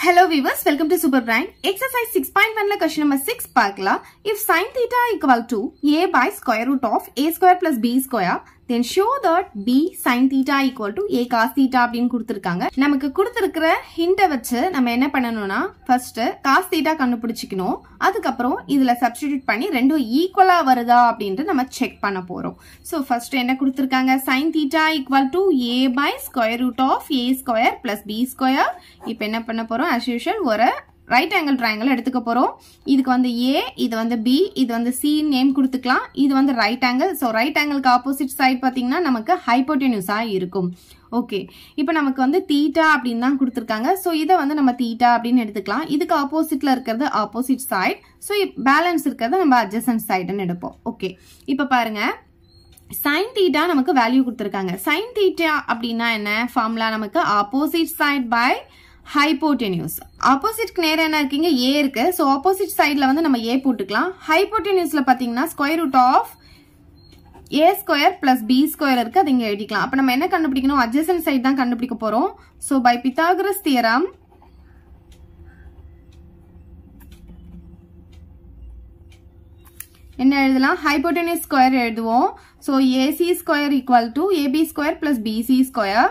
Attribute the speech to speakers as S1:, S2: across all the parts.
S1: Hello viewers, welcome to Super Brain. Exercise 6.1 la question number 6 பார்க்கலாம். If sin theta equal to a by square root of a square plus b square, then show that B sin theta equal to A cos theta அப்படின்னு கொடுத்துருக்காங்க நமக்கு கொடுத்துருக்கிற ஹிண்ட வச்சு நம்ம என்ன பண்ணனும்னா first cos theta கண்டுபிடிச்சிக்கணும் அதுக்கப்புறம் இதுல சப்ஸ்டிடியூட் பண்ணி ரெண்டும் ஈக்குவலா வருதா அப்படினு நம்ம செக் பண்ண போறோம் ஸோ ஃபர்ஸ்ட் என்ன கொடுத்துருக்காங்க sin theta equal to A by square root of A square plus B square இப்போ என்ன பண்ண போறோம் as usual ஒரு ரைட் ஆங்கிள் ட்ரையாங்கிள் எடுத்துக்க போகிறோம் இதுக்கு வந்து ஏ இது வந்து பி இது வந்து சி நேம் கொடுத்துக்கலாம் இது வந்து ரைட் ஆங்கிள் ஸோ ரைட் ஆங்கிளுக்கு ஆப்போசிட் சைட் பார்த்தீங்கன்னா நமக்கு ஹைப்போட்டெனியூஸாக இருக்கும் ஓகே இப்போ நமக்கு வந்து தீட்டா அப்படின்னு தான் கொடுத்துருக்காங்க ஸோ இதை வந்து நம்ம தீட்டா அப்படின்னு எடுத்துக்கலாம் இதுக்கு ஆப்போசிட்டில் இருக்கிறது ஆப்போசிட் சைட் ஸோ பேலன்ஸ் இருக்கிறது நம்ம அட்ஜசன்ட் சைடுன்னு எடுப்போம் ஓகே இப்போ பாருங்க சைன் தீட்டா நமக்கு வேல்யூ கொடுத்துருக்காங்க சைன் தீட்டா அப்படின்னா என்ன ஃபார்முலா நமக்கு ஆப்போசிட் சைட் பை ஹைப்போட்டெனியூஸ் ஆப்போசிட்க்கு நேரம் என்ன இருக்கீங்க ஏ இருக்கு ஸோ ஆப்போசிட் சைடில் வந்து நம்ம ஏ போட்டுக்கலாம் ஹைப்போட்டெனியூஸில் பார்த்தீங்கன்னா square root of A square plus B square இருக்கு அதை இங்கே எழுதிக்கலாம் அப்போ நம்ம என்ன கண்டுபிடிக்கணும் அட்ஜசன் சைட் தான் கண்டுபிடிக்க போகிறோம் ஸோ பை பித்தாகிரஸ் தியரம் என்ன எழுதலாம் ஹைப்போட்டெனியூஸ் ஸ்கொயர் எழுதுவோம் so AC square equal to AB square plus BC square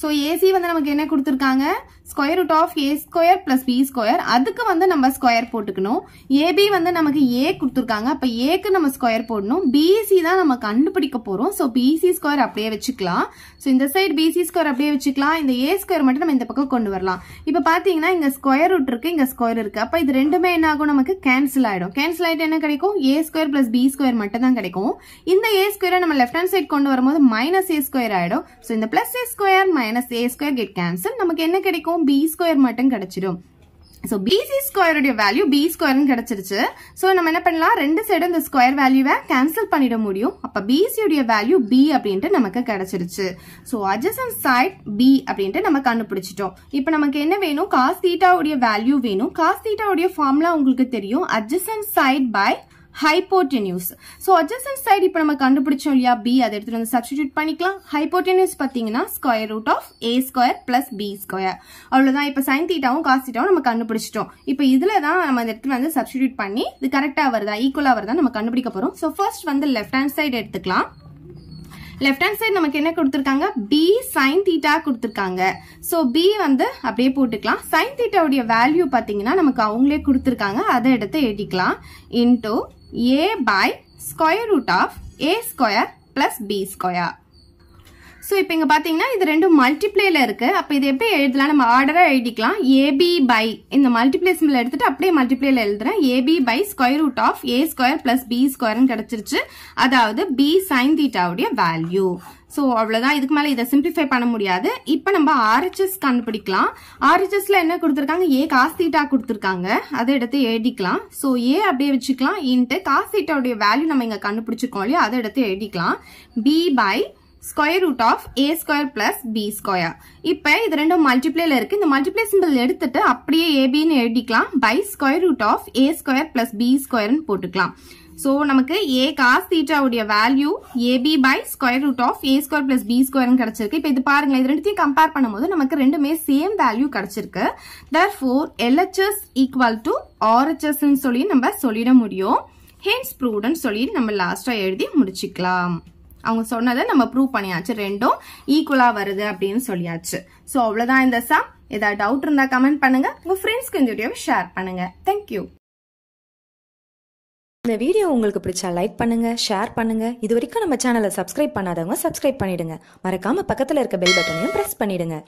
S1: so AC வந்து நமக்கு என்ன கொடுத்துருக்காங்க square root of A square plus B square அதுக்கு வந்து நம்ம ஸ்கொயர் போட்டுக்கணும் ஏபி வந்து நமக்கு ஏ கொடுத்துருக்காங்க அப்போ ஏக்கு நம்ம ஸ்கொயர் போடணும் பிசி தான் நம்ம கண்டுபிடிக்க போகிறோம் ஸோ பிசி ஸ்கொயர் அப்படியே வச்சுக்கலாம் ஸோ இந்த சைடு பிசி ஸ்கொயர் அப்படியே வச்சுக்கலாம் இந்த ஏ ஸ்கொயர் மட்டும் நம்ம இந்த பக்கம் கொண்டு வரலாம் இப்போ பார்த்தீங்கன்னா இங்கே ஸ்கொயர் ரூட் இருக்கு இங்கே ஸ்கொயர் இருக்கு அப்போ இது ரெண்டுமே என்ன ஆகும் நமக்கு கேன்சல் ஆகிடும் கேன்சல் ஆகிட்டு என்ன கிடைக்கும் A square plus B square மட்டும் தான் கிடைக்கும் இந்த ஏ ஸ்கொயர் நம்ம லெஃப்ட் ஹேண்ட் சைட் கொண்டு வரும்போது மைனஸ் ஏ ஸ்கொயர் ஆகிடும் ஸோ இந்த plus A square minus A square get cancel நமக்கு என்ன கிடைக்கும் வெறும் பி ஸ்கொயர் மட்டும் கிடைச்சிடும் ஸோ பிசி ஸ்கொயருடைய வேல்யூ பி ஸ்கொயர்னு கிடைச்சிருச்சு ஸோ நம்ம என்ன பண்ணலாம் ரெண்டு சைடும் இந்த ஸ்கொயர் வேல்யூவை கேன்சல் பண்ணிட முடியும் அப்போ பிசியுடைய வேல்யூ பி அப்படின்ட்டு நமக்கு கிடைச்சிருச்சு ஸோ அட்ஜசன் சைட் பி அப்படின்ட்டு நம்ம கண்டுபிடிச்சிட்டோம் இப்போ நமக்கு என்ன வேணும் காஸ் தீட்டாவுடைய வேல்யூ வேணும் காஸ் தீட்டாவுடைய ஃபார்முலா உங்களுக்கு தெரியும் adjacent side by hypotenuse so side இப்போ நம்ம கண்டுபிடிச்சோம் இல்லையா பி அதை வந்து சப்ஸ்டிடியூட் பண்ணிக்கலாம் பார்த்தீங்கன்னா square root of A square B square இப்போ தீட்டாவும் நம்ம கண்டுபிடிச்சிட்டோம் இப்போ இதில் தான் நம்ம வந்து பண்ணி இது கரெக்டாக வருதா ஈக்குவலாக நம்ம கண்டுபிடிக்க போகிறோம் ஸோ ஃபர்ஸ்ட் வந்து லெஃப்ட் ஹேண்ட் சைடு எடுத்துக்கலாம் லெஃப்ட் ஹேண்ட் சைடு நமக்கு என்ன கொடுத்துருக்காங்க பி கொடுத்துருக்காங்க ஸோ பி வந்து அப்படியே போட்டுக்கலாம் சைன் தீட்டாவுடைய வேல்யூ பார்த்தீங்கன்னா நமக்கு அவங்களே கொடுத்துருக்காங்க அதை எடுத்து ஏட்டிக்கலாம் into a by square root of a square plus b square. So இப்போ இங்கே பார்த்தீங்கன்னா இது ரெண்டும் மல்டிப்ளேல இருக்கு அப்போ இது எப்படி எழுதலாம் நம்ம ஆர்டராக எழுதிக்கலாம் ஏபி பை இந்த மல்டிப்ளே சிம்பிள் எடுத்துட்டு அப்படியே மல்டிப்ளேல எழுதுறேன் AB by square root of A square plus B ஸ்கொயர்னு கிடைச்சிருச்சு அதாவது பி சைன் தீட்டாவுடைய வேல்யூ ஸோ அவ்வளோதான் இதுக்கு மேலே இதை சிம்பிளிஃபை பண்ண முடியாது இப்போ நம்ம ஆர்ஹெச்எஸ் கண்டுபிடிக்கலாம் ஆர்ஹெச்எஸ்ல என்ன கொடுத்துருக்காங்க ஏ காஸ் கொடுத்துருக்காங்க அதை எடுத்து எழுதிக்கலாம் ஸோ ஏ அப்படியே வச்சுக்கலாம் இன்ட்டு காஸ் வேல்யூ நம்ம இங்கே கண்டுபிடிச்சிருக்கோம் இல்லையா அதை எடுத்து எழுதிக்கலாம் B by square root of A square plus B square இப்போ இது ரெண்டும் மல்டிப்ளேல இருக்கு இந்த மல்டிப்ளே சிம்பிள் எடுத்துட்டு அப்படியே ஏபின்னு எழுதிக்கலாம் by square root of A square plus B ஸ்கொயர்னு போட்டுக்கலாம் ஸோ நமக்கு ஏ காஸ் தீட்டாவுடைய value AB by square root of A square plus B ஸ்கொயர்னு கிடைச்சிருக்கு இப்போ இது பாருங்களேன் இது ரெண்டுத்தையும் கம்பேர் பண்ணும்போது நமக்கு ரெண்டுமே சேம் வேல்யூ கிடைச்சிருக்கு therefore LHS equal to ஆர்ஹெச்எஸ்ன்னு சொல்லி நம்ம சொல்லிட முடியும் ஹென்ஸ் ப்ரூடன் சொல்லி நம்ம லாஸ்ட்டாக எழுதி முடிச்சுக்கலாம் அவங்க சொன்னதை நம்ம ப்ரூவ் பண்ணியாச்சு ரெண்டும் ஈக்குவலாக வருது அப்படின்னு சொல்லியாச்சு ஸோ அவ்வளோதான் இந்த சம் ஏதாவது டவுட் இருந்தால் கமெண்ட் பண்ணுங்க உங்கள் ஃப்ரெண்ட்ஸ்க்கு இந்த வீடியோவை ஷேர் பண்ணுங்க தேங்க்யூ இந்த வீடியோ உங்களுக்கு பிடிச்சா லைக் பண்ணுங்க ஷேர் பண்ணுங்க இது வரைக்கும் நம்ம சேனலை சப்ஸ்கிரைப் பண்ணாதவங்க சப்ஸ்கிரைப் பண்ணிடுங்க மறக்காம பக்கத்தில் இருக்க பெல் பட்டனையும் ப்ரெஸ் பண்ணிடுங்க